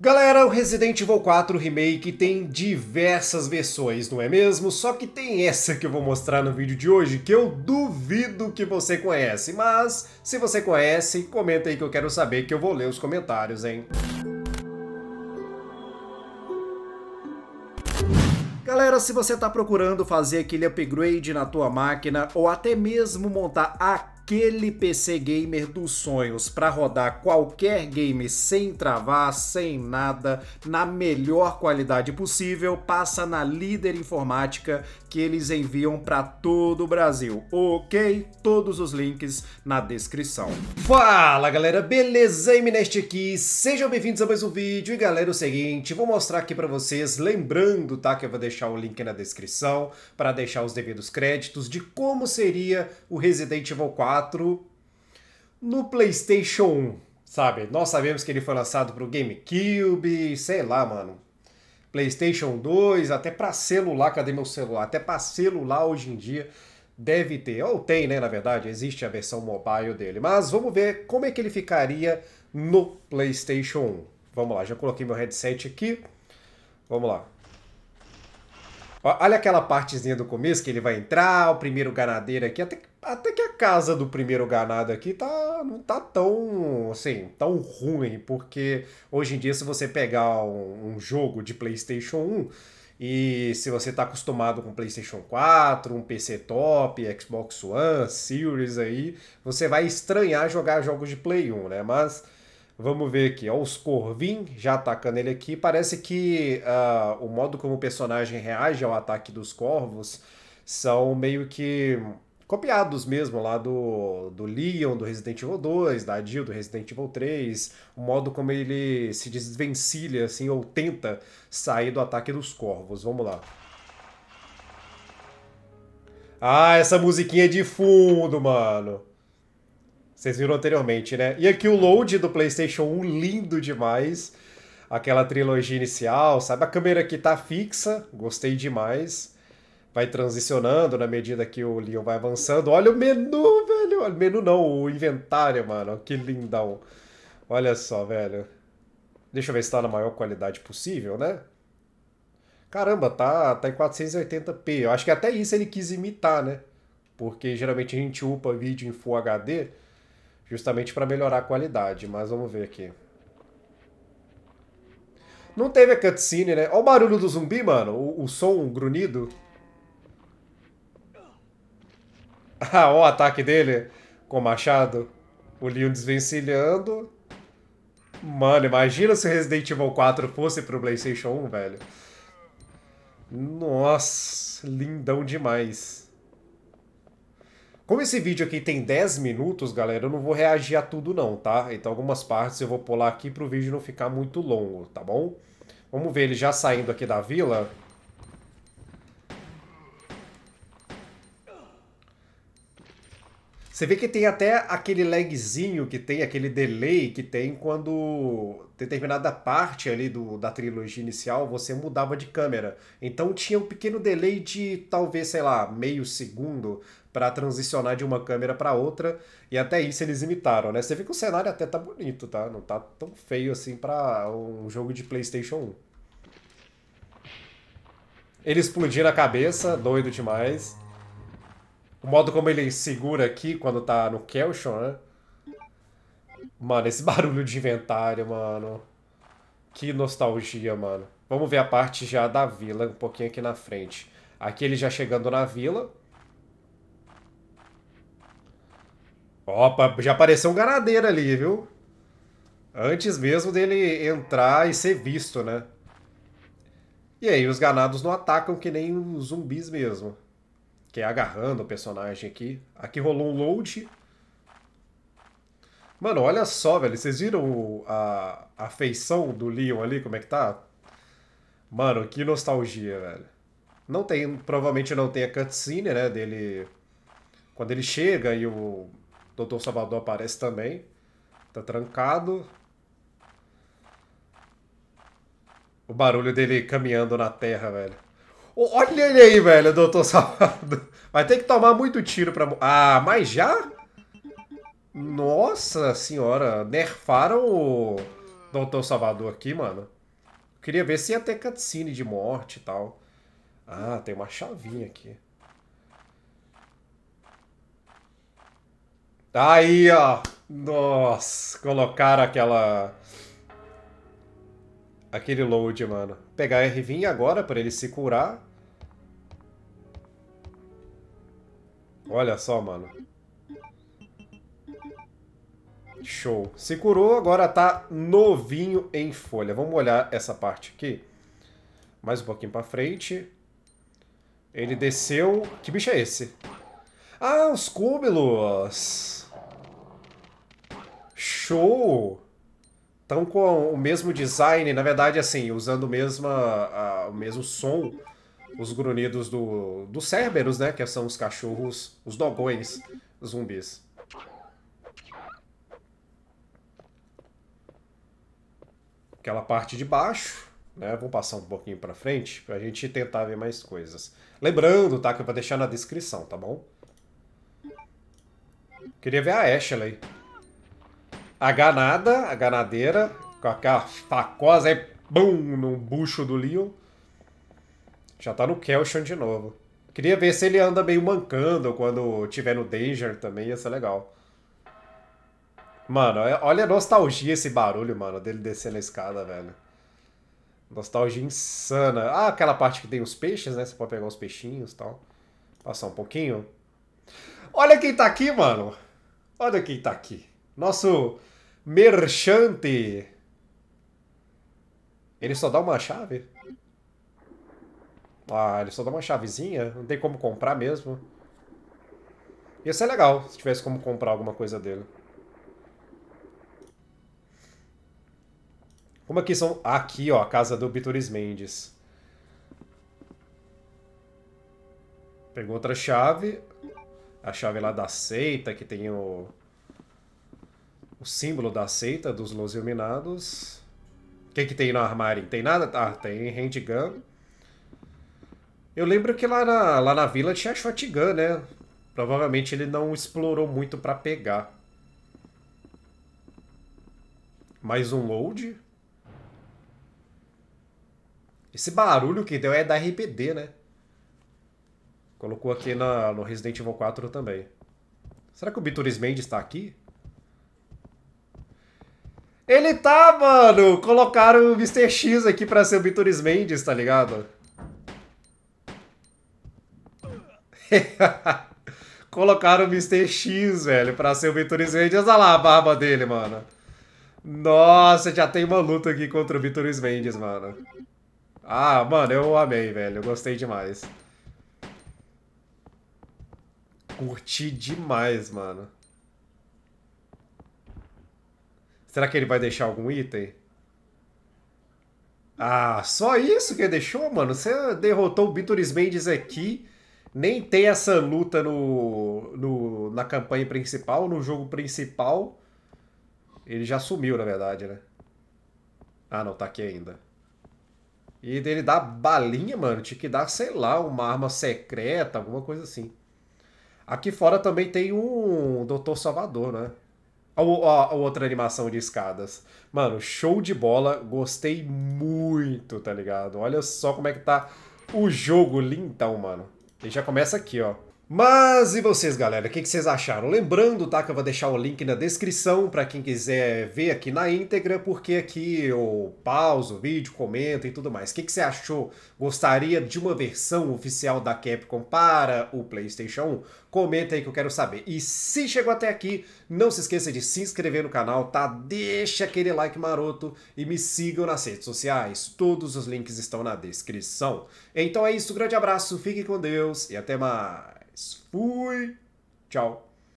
Galera, o Resident Evil 4 Remake tem diversas versões, não é mesmo? Só que tem essa que eu vou mostrar no vídeo de hoje que eu duvido que você conhece, mas se você conhece, comenta aí que eu quero saber que eu vou ler os comentários, hein? Galera, se você está procurando fazer aquele upgrade na tua máquina ou até mesmo montar a aquele PC gamer dos sonhos para rodar qualquer game sem travar, sem nada, na melhor qualidade possível, passa na Líder Informática que eles enviam para todo o Brasil. OK? Todos os links na descrição. Fala, galera, beleza? Eminest aqui. Sejam bem-vindos a mais um vídeo. E galera, é o seguinte, vou mostrar aqui para vocês, lembrando, tá, que eu vou deixar o link na descrição para deixar os devidos créditos de como seria o Resident Evil 4 4 no PlayStation 1, sabe? Nós sabemos que ele foi lançado para o GameCube, sei lá, mano. PlayStation 2, até para celular, cadê meu celular? Até para celular hoje em dia deve ter, ou tem, né, na verdade, existe a versão mobile dele. Mas vamos ver como é que ele ficaria no PlayStation 1. Vamos lá, já coloquei meu headset aqui. Vamos lá. Olha aquela partezinha do começo que ele vai entrar, o primeiro ganadeiro aqui, até que até que a casa do primeiro ganado aqui tá, não tá tão, assim, tão ruim, porque hoje em dia se você pegar um, um jogo de PlayStation 1 e se você tá acostumado com PlayStation 4, um PC top, Xbox One, Series aí, você vai estranhar jogar jogos de Play 1, né? Mas Vamos ver aqui, ó, os Corvin já atacando ele aqui. Parece que uh, o modo como o personagem reage ao ataque dos corvos são meio que copiados mesmo lá do, do Leon, do Resident Evil 2, da Jill, do Resident Evil 3, o modo como ele se desvencilha, assim, ou tenta sair do ataque dos corvos. Vamos lá. Ah, essa musiquinha de fundo, mano. Vocês viram anteriormente, né? E aqui o load do PlayStation 1, lindo demais. Aquela trilogia inicial, sabe? A câmera aqui tá fixa, gostei demais vai transicionando na medida que o Leon vai avançando. Olha o menu, velho! Olha o menu não, o inventário, mano. Que lindão. Olha só, velho. Deixa eu ver se tá na maior qualidade possível, né? Caramba, tá, tá em 480p. Eu acho que até isso ele quis imitar, né? Porque geralmente a gente upa vídeo em Full HD justamente para melhorar a qualidade, mas vamos ver aqui. Não teve a cutscene, né? Olha o barulho do zumbi, mano. O, o som grunhido. Ah, o ataque dele com o machado. O Leon desvencilhando. Mano, imagina se Resident Evil 4 fosse pro PlayStation 1, velho. Nossa, lindão demais. Como esse vídeo aqui tem 10 minutos, galera, eu não vou reagir a tudo não, tá? Então algumas partes eu vou pular aqui pro vídeo não ficar muito longo, tá bom? Vamos ver ele já saindo aqui da vila. Você vê que tem até aquele lagzinho que tem, aquele delay que tem quando determinada parte ali do, da trilogia inicial você mudava de câmera. Então tinha um pequeno delay de talvez, sei lá, meio segundo para transicionar de uma câmera para outra. E até isso eles imitaram, né? Você vê que o cenário até tá bonito, tá? Não tá tão feio assim para um jogo de PlayStation 1. Ele explodindo a cabeça, doido demais. O modo como ele segura aqui quando tá no Kelchon, né? Mano, esse barulho de inventário, mano. Que nostalgia, mano. Vamos ver a parte já da vila, um pouquinho aqui na frente. Aqui ele já chegando na vila. Opa, já apareceu um ganadeiro ali, viu? Antes mesmo dele entrar e ser visto, né? E aí, os ganados não atacam que nem os zumbis mesmo que é agarrando o personagem aqui. Aqui rolou um load. Mano, olha só, velho. Vocês viram a, a feição do Leon ali, como é que tá? Mano, que nostalgia, velho. Não tem, provavelmente não tem a cutscene, né, dele... Quando ele chega e o Dr. Salvador aparece também. Tá trancado. O barulho dele caminhando na terra, velho. Olha ele aí, velho, doutor Salvador. Vai ter que tomar muito tiro pra... Ah, mas já? Nossa senhora, nerfaram o doutor Salvador aqui, mano. Queria ver se ia ter cutscene de morte e tal. Ah, tem uma chavinha aqui. Aí, ó. Nossa, colocaram aquela... Aquele load, mano pegar a Ervin agora para ele se curar. Olha só, mano. Show. Se curou, agora tá novinho em folha. Vamos olhar essa parte aqui. Mais um pouquinho pra frente. Ele desceu... Que bicho é esse? Ah, os cúmulos! Show! estão com o mesmo design, na verdade, assim, usando o mesmo, a, o mesmo som, os grunhidos do, do Cerberus, né? Que são os cachorros, os dogões zumbis. Aquela parte de baixo, né? Vou passar um pouquinho para frente para a gente tentar ver mais coisas. Lembrando, tá? Que eu vou deixar na descrição, tá bom? Queria ver a Ashley a ganada, a ganadeira, com aquela facosa e bum, no bucho do Leon. Já tá no Kelshan de novo. Queria ver se ele anda meio mancando quando tiver no Danger também, ia ser legal. Mano, é, olha a nostalgia esse barulho, mano, dele descendo a escada, velho. Nostalgia insana. Ah, aquela parte que tem os peixes, né? Você pode pegar os peixinhos e tal. Passar um pouquinho. Olha quem tá aqui, mano. Olha quem tá aqui. Nosso Merchante. Ele só dá uma chave? Ah, ele só dá uma chavezinha? Não tem como comprar mesmo? Ia ser legal se tivesse como comprar alguma coisa dele. Como aqui são... Aqui, ó, a casa do Bituris Mendes. Pegou outra chave. A chave lá da seita, que tem o o símbolo da seita dos Los Iluminados. O que, que tem no armário? Tem nada? Ah, tem handgun. Eu lembro que lá na, lá na vila tinha shotgun, né? Provavelmente ele não explorou muito para pegar. Mais um load. Esse barulho que deu é da RPD, né? Colocou aqui na, no Resident Evil 4 também. Será que o Biturismend está aqui? Ele tá, mano! Colocaram o Mr. X aqui pra ser o Vitoris Mendes, tá ligado? Colocaram o Mr. X, velho, pra ser o Vitoris Mendes. Olha lá a barba dele, mano. Nossa, já tem uma luta aqui contra o Vitoris Mendes, mano. Ah, mano, eu amei, velho. Eu gostei demais. Curti demais, mano. Será que ele vai deixar algum item? Ah, só isso que deixou, mano? Você derrotou o Bituris Mendes aqui. Nem tem essa luta no, no, na campanha principal, no jogo principal. Ele já sumiu, na verdade, né? Ah, não, tá aqui ainda. E dele dá balinha, mano. Tinha que dar, sei lá, uma arma secreta, alguma coisa assim. Aqui fora também tem um Doutor Salvador, né? a, a, a, outra animação de escadas. Mano, show de bola, gostei muito, tá ligado? Olha só como é que tá o jogo lindão, mano. Ele já começa aqui, ó. Mas e vocês, galera? O que, vocês acharam? Lembrando, tá, que eu vou deixar o link na descrição para quem quiser ver aqui na íntegra, porque aqui eu pauso o vídeo, comento e tudo mais. O que, você achou? Gostaria de uma versão oficial da Capcom para o PlayStation 1? Comenta aí que eu quero saber. E se chegou até aqui, não se esqueça de se inscrever no canal, tá? Deixa aquele like maroto e me sigam nas redes sociais. Todos os links estão na descrição. Então é isso, grande abraço, fique com Deus e até mais mais. Fui! Tchau!